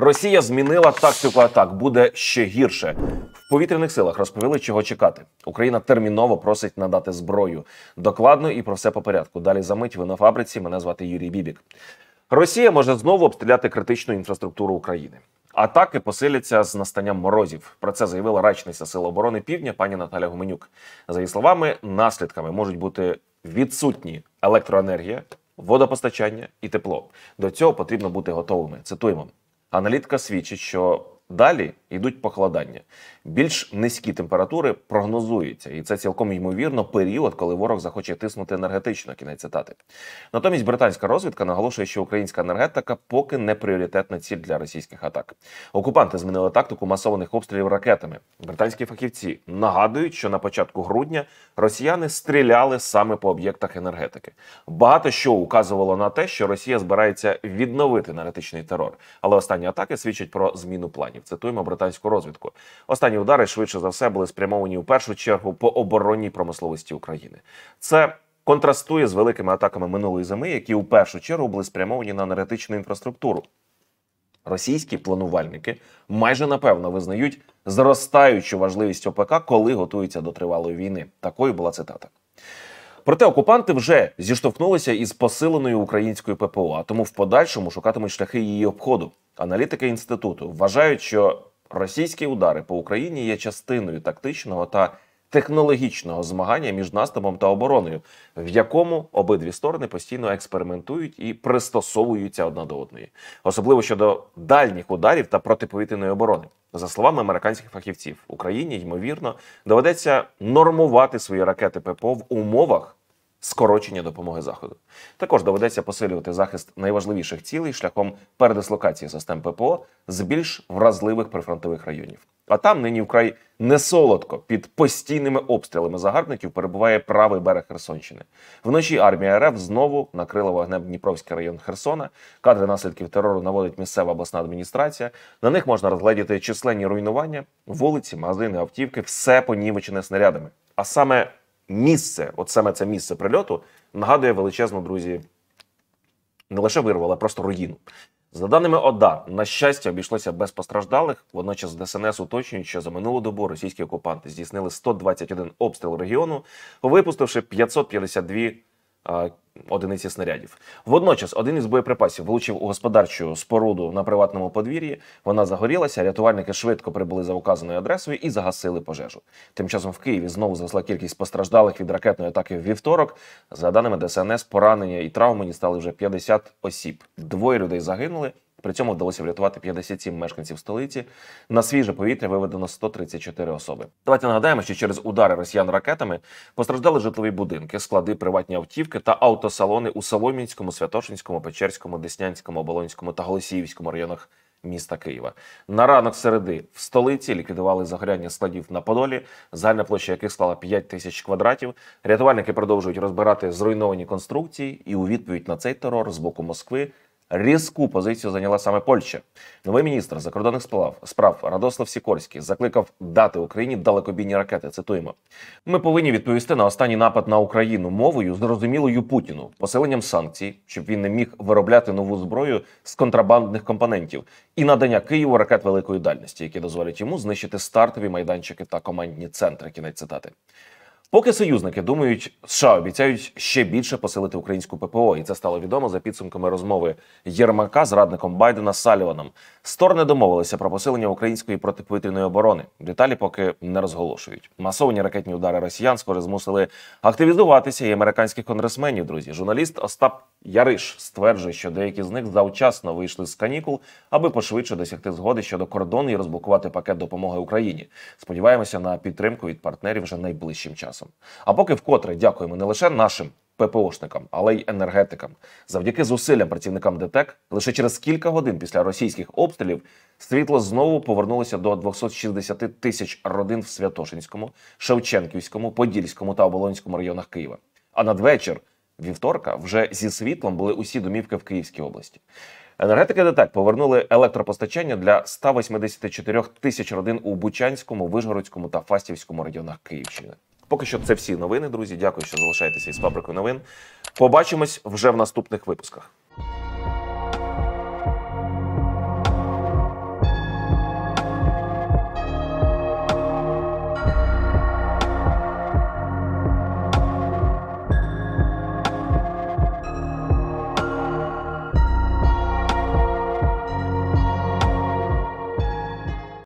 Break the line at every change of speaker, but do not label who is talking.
Росія змінила тактику атак, буде ще гірше. В повітряних силах розповіли, чого чекати. Україна терміново просить надати зброю. Докладно і про все по порядку. Далі за мить ви на фабриці. Мене звати Юрій Бібік. Росія може знову обстріляти критичну інфраструктуру України. Атаки посиляться з настанням морозів. Про це заявила речниця Сил оборони Півдня пані Наталя Гуменюк. За її словами, наслідками можуть бути відсутні електроенергія, водопостачання і тепло. До цього потрібно бути готовими. Цитуємо. Аналітика свідчить, що далі йдуть похолодання. Більш низькі температури прогнозуються, і це цілком ймовірно період, коли ворог захоче тиснути енергетично. Кінець цитати. Натомість британська розвідка наголошує, що українська енергетика поки не пріоритетна ціль для російських атак. Окупанти змінили тактику масованих обстрілів ракетами. Британські фахівці нагадують, що на початку грудня росіяни стріляли саме по об'єктах енергетики. Багато що указувало на те, що Росія збирається відновити енергетичний терор, але останні атаки свідчать про зміну планів. Цитуємо британські британську розвідку. Останні удари швидше за все були спрямовані у першу чергу по оборонній промисловості України. Це контрастує з великими атаками минулої зими, які у першу чергу були спрямовані на енергетичну інфраструктуру. Російські планувальники майже напевно визнають зростаючу важливість ОПК, коли готуються до тривалої війни. Такою була цитата. Проте окупанти вже зіштовхнулися із посиленою українською ППО, а тому в подальшому шукатимуть шляхи її обходу. Аналітики інституту вважають, що Російські удари по Україні є частиною тактичного та технологічного змагання між наступом та обороною, в якому обидві сторони постійно експериментують і пристосовуються одна до одної, особливо щодо дальніх ударів та протиповітряної оборони. За словами американських фахівців, Україні ймовірно доведеться нормувати свої ракети ППО в умовах скорочення допомоги заходу. Також доведеться посилювати захист найважливіших цілей шляхом передислокації систем ППО з більш вразливих прифронтових районів. А там нині вкрай несолодко під постійними обстрілами загарбників перебуває правий берег Херсонщини. Вночі армія РФ знову накрила вогнем Дніпровський район Херсона. Кадри наслідків терору наводить місцева обласна адміністрація. На них можна розгледіти численні руйнування, вулиці, магазини, автівки, все понівечене снарядами. А саме місце, от саме це місце прильоту, нагадує величезну, друзі, не лише вирву, але просто руїну. За даними ОДА, на щастя, обійшлося без постраждалих. Водночас ДСНС уточнюють, що за минулу добу російські окупанти здійснили 121 обстріл регіону, випустивши 552 кілометри одиниці снарядів. Водночас, один із боєприпасів влучив у господарчу споруду на приватному подвір'ї. Вона загорілася. Рятувальники швидко прибули за указаною адресою і загасили пожежу. Тим часом в Києві знову зросла кількість постраждалих від ракетної атаки в вівторок. За даними ДСНС, поранення і травмані стали вже 50 осіб. Двоє людей загинули. При цьому вдалося врятувати 57 мешканців столиці. На свіже повітря виведено 134 особи. Давайте нагадаємо, що через удари росіян ракетами постраждали житлові будинки, склади, приватні автівки та автосалони у Соломінському, Святошинському, Печерському, Деснянському, Оболонському та Голосіївському районах. Міста Києва на ранок середи в столиці ліквідували загоряння складів на Подолі, загальна площа яких склала 5 тисяч квадратів. Рятувальники продовжують розбирати зруйновані конструкції, і у відповідь на цей терор з боку Москви різку позицію зайняла саме Польща. Новий міністр закордонних справ справ Радослав Сікорський закликав дати Україні далекобійні ракети. Цитуємо: ми повинні відповісти на останній напад на Україну мовою зрозумілою Путіну, посиленням санкцій, щоб він не міг виробляти нову зброю з контрабандних компонентів і надання Києву ракет великої дальності, які дозволять йому знищити стартові майданчики та командні центри. Кінець цитати. Поки союзники думають, США обіцяють ще більше посилити українську ППО, і це стало відомо за підсумками розмови Єрмака з радником Байдена Саліваном. Сторони домовилися про посилення української протиповітряної оборони. Деталі поки не розголошують. Масовані ракетні удари росіян скоро змусили активізуватися і американських конгресменів. Друзі, журналіст Остап Яриш стверджує, що деякі з них завчасно вийшли з канікул, аби пошвидше досягти згоди щодо кордону і розблокувати пакет допомоги Україні. Сподіваємося на підтримку від партнерів вже найближчим часом часом. А поки вкотре дякуємо не лише нашим ППОшникам, але й енергетикам. Завдяки зусиллям працівникам ДТЕК лише через кілька годин після російських обстрілів світло знову повернулося до 260 тисяч родин в Святошинському, Шевченківському, Подільському та Оболонському районах Києва. А надвечір. Вівторка вже зі світлом були усі домівки в Київській області. Енергетики ДТЕК повернули електропостачання для 184 тисяч родин у Бучанському, Вижгородському та Фастівському районах Київщини. Поки що це всі новини, друзі. Дякую, що залишаєтеся із фабрикою новин. Побачимось вже в наступних випусках.